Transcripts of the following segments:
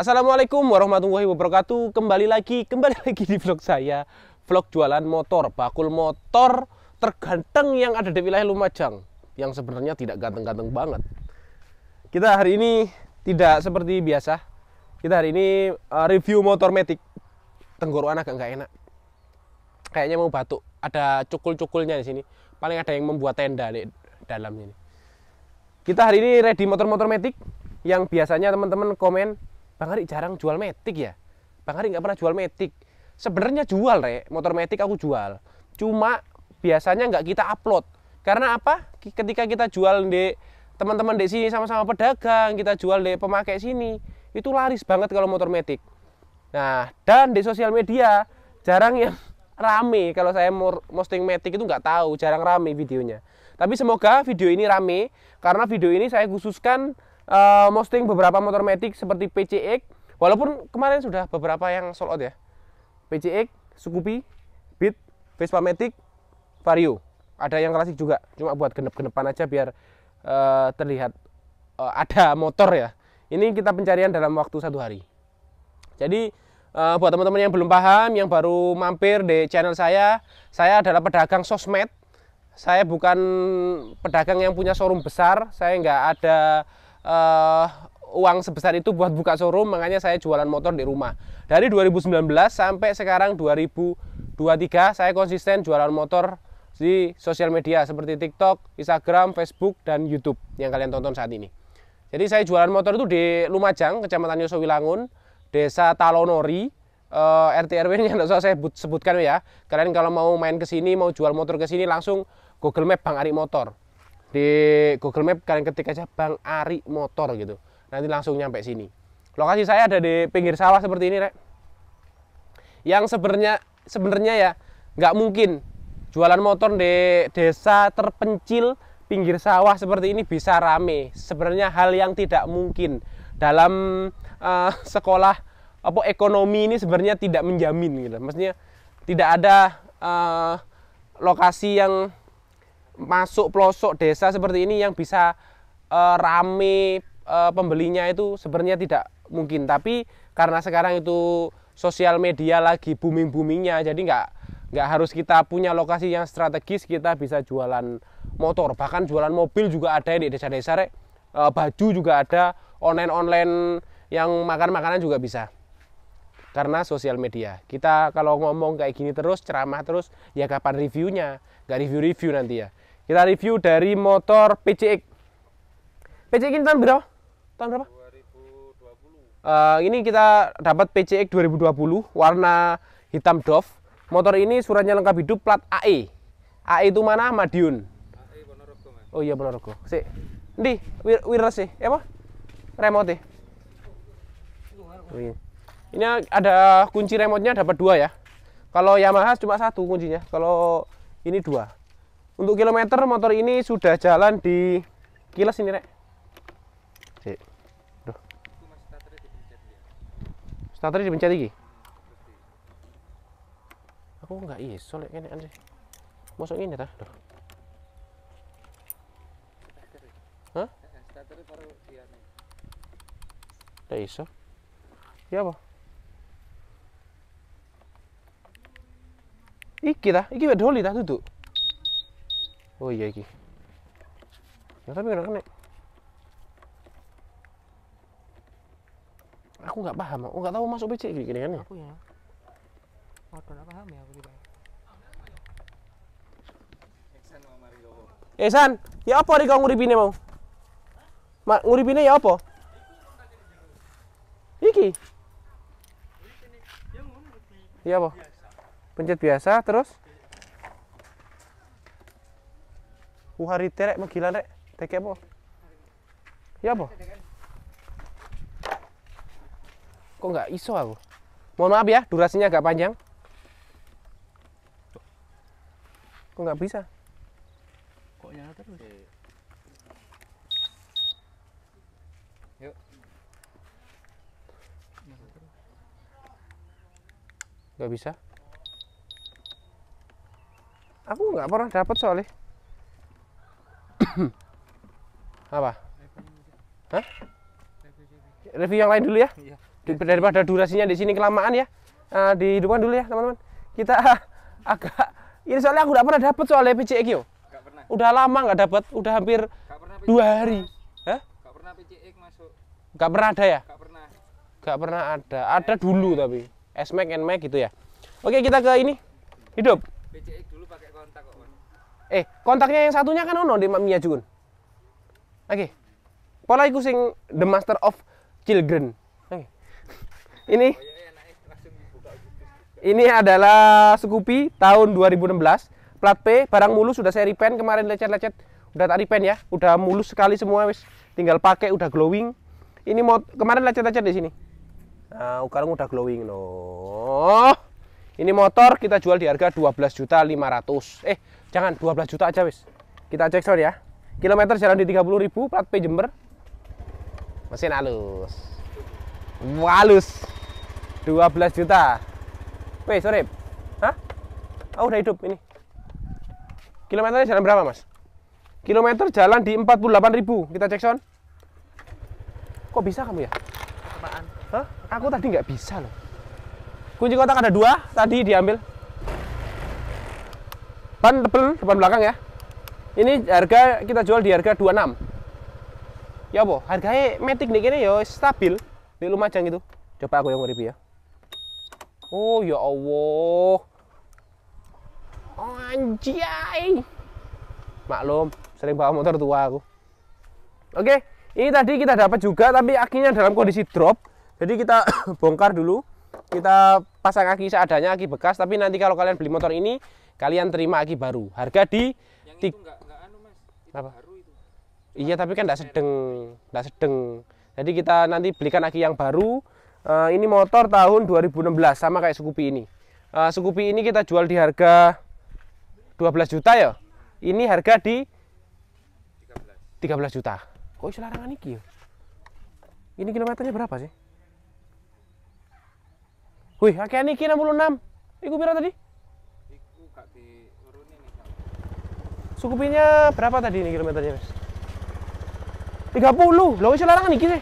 Assalamualaikum warahmatullahi wabarakatuh Kembali lagi, kembali lagi di vlog saya Vlog jualan motor, bakul motor terganteng yang ada di wilayah Lumajang Yang sebenarnya tidak ganteng-ganteng banget Kita hari ini tidak seperti biasa Kita hari ini eh, review motor Matic Tenggorokan agak nggak enak Kayaknya mau batuk Ada cukul-cukulnya di sini Paling ada yang membuat tenda di dalamnya Kita hari ini ready motor-motor Matic Yang biasanya teman-teman komen Bang Ari jarang jual metik ya? Bang Ari nggak pernah jual metik. Sebenarnya jual, Rek. Motor metik aku jual. Cuma biasanya nggak kita upload. Karena apa? Ketika kita jual di teman-teman di sini sama-sama pedagang, kita jual di pemakai sini, itu laris banget kalau motor metik. Nah, dan di sosial media jarang yang rame kalau saya posting metik itu nggak tahu, jarang rame videonya. Tapi semoga video ini rame karena video ini saya khususkan uh, eh, posting beberapa motor metik seperti PCX walaupun kemarin sudah beberapa yang sold out ya PCX, Scoopy, Beat, Vespa Matic, Vario ada yang klasik juga cuma buat genep-genepan aja biar uh, terlihat uh, ada motor ya ini kita pencarian dalam waktu satu hari jadi uh, buat teman-teman yang belum paham, yang baru mampir di channel saya, saya adalah pedagang sosmed. Saya bukan pedagang yang punya showroom besar, saya nggak ada uh, uang sebesar itu buat buka showroom makanya saya jualan motor di rumah dari 2019 sampai sekarang 2023 saya konsisten jualan motor di sosial media seperti TikTok, Instagram, Facebook, dan YouTube yang kalian tonton saat ini. Jadi saya jualan motor itu di Lumajang, Kecamatan Yosowilangun, Desa Talonori, uh, eh, RT RW-nya tidak saya sebutkan ya. Kalian kalau mau main ke sini, mau jual motor ke sini langsung Google Map Bang Ari Motor di Google Map kalian ketik aja Bang Ari Motor gitu nanti langsung nyampe sini lokasi saya ada di pinggir sawah seperti ini rek yang sebenarnya sebenarnya ya nggak mungkin jualan motor di desa terpencil pinggir sawah seperti ini bisa rame sebenarnya hal yang tidak mungkin dalam uh, sekolah apa ekonomi ini sebenarnya tidak menjamin gitu maksudnya tidak ada uh, lokasi yang masuk pelosok desa seperti ini yang bisa e, rame e, pembelinya itu sebenarnya tidak mungkin tapi karena sekarang itu sosial media lagi booming boomingnya jadi nggak nggak harus kita punya lokasi yang strategis kita bisa jualan motor bahkan jualan mobil juga ada di desa-desa rek e, baju juga ada online online yang makan makanan juga bisa karena sosial media kita kalau ngomong kayak gini terus ceramah terus ya kapan reviewnya nggak review review nanti ya kita review dari motor PCX. PCX ini tahun berapa? Tahun berapa? 2020. Uh, eh, ini kita dapat PCX 2020 warna hitam doff Motor ini suratnya lengkap hidup plat AE. AE itu mana? Madiun. AE Ponorogo, Mas. Oh iya Ponorogo. si ini wireless wirres ya Apa? Remote. ya Ini ada kunci remote-nya dapat dua ya. Kalau Yamaha cuma satu kuncinya. Kalau ini dua. Untuk kilometer motor ini sudah jalan di kilas ini, Rek. Sik. Duh. Starter dipencet iki. Aku nggak iso lek kene sih. Masuk ini ta? Duh. Hah? Tidak iso. Ya apa? Iki ta, iki wae doli ta duduk oh iya iki ya tapi kena kena aku nggak paham aku nggak tahu masuk PC gini, gini kan aku ya waduh nggak paham ya aku juga Eh San, ya apa nih kau nguripinnya mau? Ma, nguripinnya ya apa? Iki. Iya apa? Pencet biasa terus? hari terek mau gila rek. Teke apa? Ya apa? Kok nggak iso aku? Mohon maaf ya, durasinya agak panjang. Kok nggak bisa? Kok nyala terus? Yuk. Nggak bisa? Aku nggak pernah dapat soalnya. apa Hah? review yang lain dulu ya iya. daripada durasinya di sini kelamaan ya uh, di depan dulu ya teman-teman kita agak ini soalnya aku udah pernah dapet soalnya PCX pernah. udah lama nggak dapet udah hampir dua hari Hah? Gak pernah PCX masuk Gak pernah ada ya? Gak pernah Gak pernah ada, ada dulu tapi S-Mac, mac gitu ya Oke kita ke ini Hidup Eh, kontaknya yang satunya kan ono di Mia Jun. Oke. Okay. Pola iku sing The Master of Children. Oke. Okay. ini ini adalah Scoopy tahun 2016, plat P, barang mulus sudah saya repaint kemarin lecet-lecet, udah tak repaint ya, udah mulus sekali semua wis. Tinggal pakai udah glowing. Ini mau kemarin lecet-lecet di sini. Nah, sekarang udah glowing loh. Ini motor kita jual di harga 12.500. Eh, jangan 12 juta aja wis kita cek soal ya kilometer jalan di 30 ribu plat P Jember mesin halus halus 12 juta Wih, sore hah oh udah hidup ini kilometernya jalan berapa mas kilometer jalan di 48 ribu kita cek son kok bisa kamu ya Apaan? Hah? aku tadi nggak bisa loh kunci kotak ada dua tadi diambil Ban tebel depan belakang ya. Ini harga kita jual di harga 26. Ya boh, harganya metik nih kini ya stabil di Lumajang itu. Coba aku yang review ya. Oh ya Allah. anjay. Maklum, sering bawa motor tua aku. Oke, ini tadi kita dapat juga tapi akinya dalam kondisi drop. Jadi kita bongkar dulu. Kita pasang aki seadanya, aki bekas. Tapi nanti kalau kalian beli motor ini, kalian terima aki baru harga di yang itu enggak, enggak anu mas itu apa baru itu. iya tapi kan tidak sedeng tidak sedeng jadi kita nanti belikan aki yang baru uh, ini motor tahun 2016 sama kayak Sukupi ini uh, Sukupi ini kita jual di harga 12 juta ya ini harga di 13, 13 juta kok bisa larangan ini ya ini kilometernya berapa sih Wih, aki ini 66. itu berapa tadi? Sukupinya gak nih suku pinya berapa tadi ini kilometernya mas? 30 loh larangan nih sih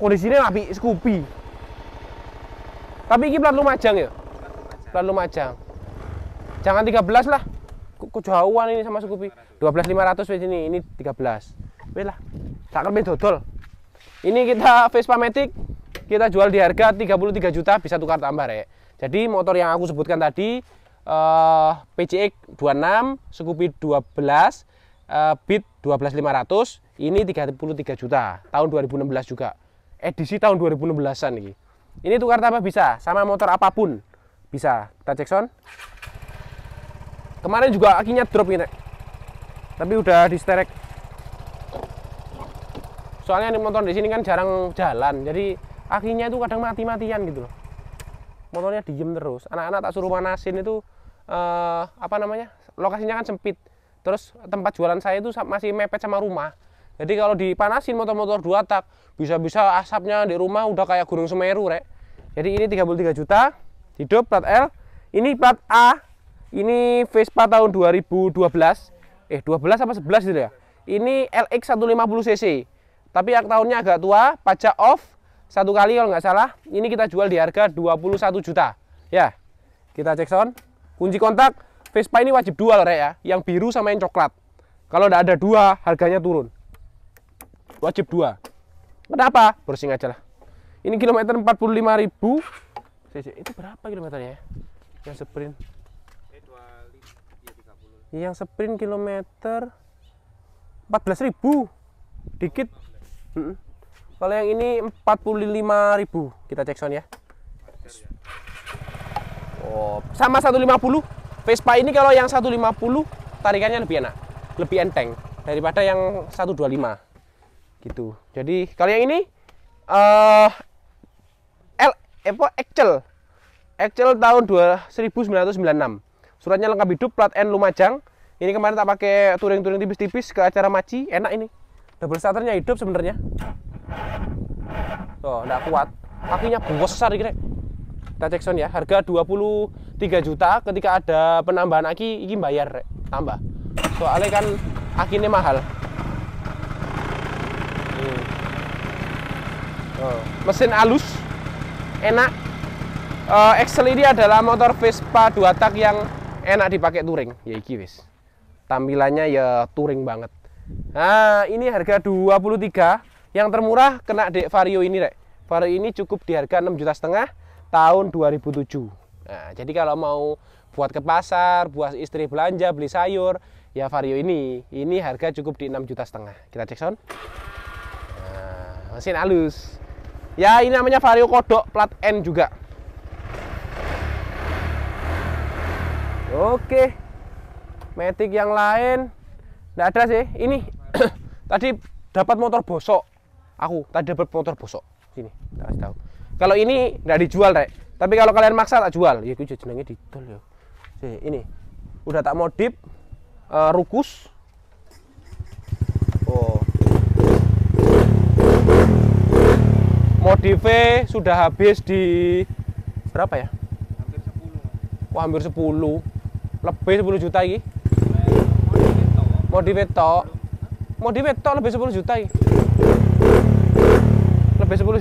kondisinya nabi skupi tapi ini plat Lumajang ya? plat Lumajang jangan 13 lah kejauhan ini sama Skupi 12500 wis ini ini 13 wis lah tak kerbe dodol ini kita Vespa Matic kita jual di harga 33 juta bisa tukar tambah rek. Jadi motor yang aku sebutkan tadi uh, PCX 26, Scoopy 12, uh, Beat 12500 ini 33 juta tahun 2016 juga. Edisi tahun 2016-an ini. Ini tukar tambah bisa sama motor apapun. Bisa. Kita cek sound. Kemarin juga akinya drop ini. Tapi udah di sterek. Soalnya motor di sini kan jarang jalan. Jadi akinya itu kadang mati-matian gitu loh motornya dijem terus anak-anak tak suruh manasin itu eh, apa namanya lokasinya kan sempit terus tempat jualan saya itu masih mepet sama rumah jadi kalau dipanasin motor-motor dua tak bisa-bisa asapnya di rumah udah kayak gunung Semeru rek jadi ini 33 juta hidup plat L ini plat A ini Vespa tahun 2012 eh 12 apa 11 gitu ya ini LX 150 cc tapi yang tahunnya agak tua pajak off satu kali kalau nggak salah ini kita jual di harga 21 juta ya kita cek sound kunci kontak Vespa ini wajib dua loh Rek, ya yang biru sama yang coklat kalau nggak ada dua harganya turun wajib dua kenapa browsing aja lah ini kilometer 45.000 itu berapa kilometernya ya? yang sprint iya, yang sprint kilometer 14.000 dikit kalau yang ini 45.000. Kita cek sound ya. Oh, sama 150. Vespa ini kalau yang 150 tarikannya lebih enak, lebih enteng daripada yang 125. Gitu. Jadi kalau yang ini eh uh, L eh, apa Excel. Excel tahun 1996. Suratnya lengkap hidup, plat N Lumajang. Ini kemarin tak pakai touring-touring tipis-tipis ke acara Maci, enak ini. Double starternya hidup sebenarnya. Tuh, nggak kuat. Kakinya besar kira. Kita cek sound ya. Harga 23 juta ketika ada penambahan aki ini bayar rek. Tambah. Soalnya kan akinya mahal. Hmm. Mesin alus, Enak. Uh, Excel ini adalah motor Vespa 2 tak yang enak dipakai touring ya iki wis tampilannya ya touring banget nah ini harga 23 yang termurah kena dek Vario ini rek. Vario ini cukup di harga 6 juta setengah tahun 2007. Nah, jadi kalau mau buat ke pasar, buat istri belanja, beli sayur, ya Vario ini. Ini harga cukup di 6 juta setengah. Kita cek sound. Nah, mesin halus. Ya, ini namanya Vario Kodok plat N juga. Oke. Matic yang lain. Nggak ada sih. Ini tadi dapat motor bosok aku tadi dapat motor bosok sini tak kasih tahu kalau ini nggak dijual rek tapi kalau kalian maksa tak jual iya, ya itu jenengnya ditol ya ini udah tak modif uh, eh, rukus oh modif sudah habis di berapa ya hampir sepuluh. wah hampir sepuluh, lebih sepuluh juta ini modif itu modif itu lebih sepuluh juta ini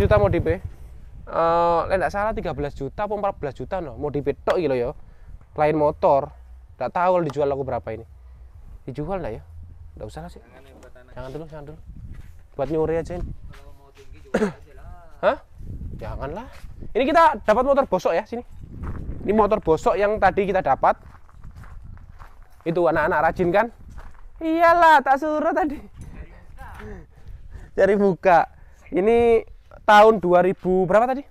juta mau DP. Uh, eh, lain tidak salah 13 juta atau 14 juta no mau DP tok gitu ya. Lain motor, tidak tahu kalau dijual laku berapa ini. Dijual lah ya. Tidak usah lah sih. Jangan dulu, jangan dulu. Buat nyuri aja ini. Hah? Janganlah. Ini kita dapat motor bosok ya sini. Ini motor bosok yang tadi kita dapat. Itu anak-anak rajin kan? Iyalah, tak suruh tadi. Cari buka, Ini tahun 2000 berapa tadi?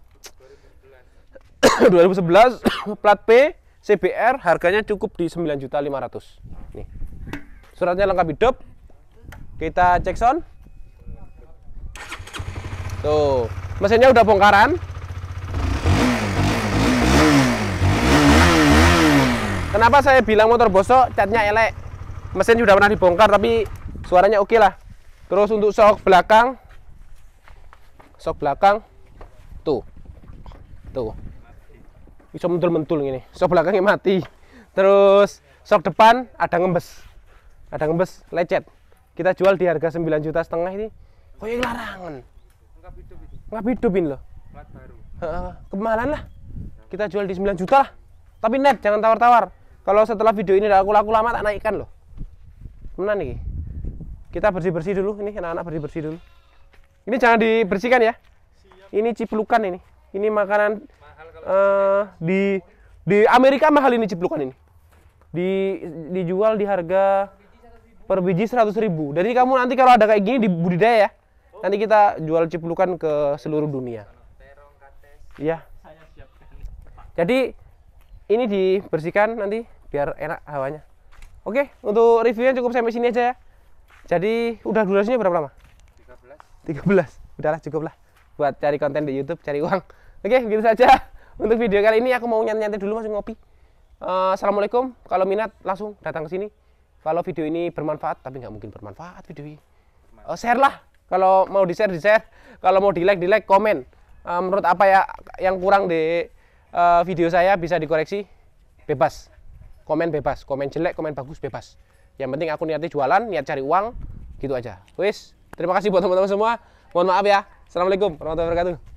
2011. 2011 plat P CBR harganya cukup di 9.500. Nih. Suratnya lengkap hidup. Kita cek sound. Tuh, mesinnya udah bongkaran. Kenapa saya bilang motor bosok, catnya elek? Mesin sudah pernah dibongkar tapi suaranya oke okay lah. Terus untuk shock belakang sok belakang tuh tuh bisa mentul-mentul ini sok belakangnya mati terus sok depan ada ngembes ada ngembes lecet kita jual di harga 9 juta setengah ini yang larangan nggak hidupin loh Kemalahan lah kita jual di 9 juta lah tapi net jangan tawar-tawar kalau setelah video ini aku laku lama tak naikkan loh mana nih kita bersih bersih dulu ini anak-anak bersih bersih dulu ini jangan dibersihkan ya. Ini ciplukan ini. Ini makanan uh, di di Amerika mahal ini ciplukan ini. Di dijual di harga per biji 100.000 ribu. Jadi kamu nanti kalau ada kayak gini dibudidaya ya. Oh. Nanti kita jual ciplukan ke seluruh dunia. Iya. Jadi ini dibersihkan nanti biar enak hawanya. Oke, untuk reviewnya cukup sampai sini aja ya. Jadi udah durasinya berapa lama? 13 udahlah cukup lah buat cari konten di YouTube cari uang oke gitu saja untuk video kali ini aku mau nyantai-nyantai dulu masih ngopi uh, assalamualaikum kalau minat langsung datang ke sini kalau video ini bermanfaat tapi nggak mungkin bermanfaat video ini uh, share lah kalau mau di share di share kalau mau di like di like komen uh, menurut apa ya yang kurang di uh, video saya bisa dikoreksi bebas komen bebas komen jelek komen bagus bebas yang penting aku niatnya jualan niat cari uang gitu aja wis Terima kasih buat teman-teman semua. Mohon maaf ya. Assalamualaikum warahmatullahi wabarakatuh.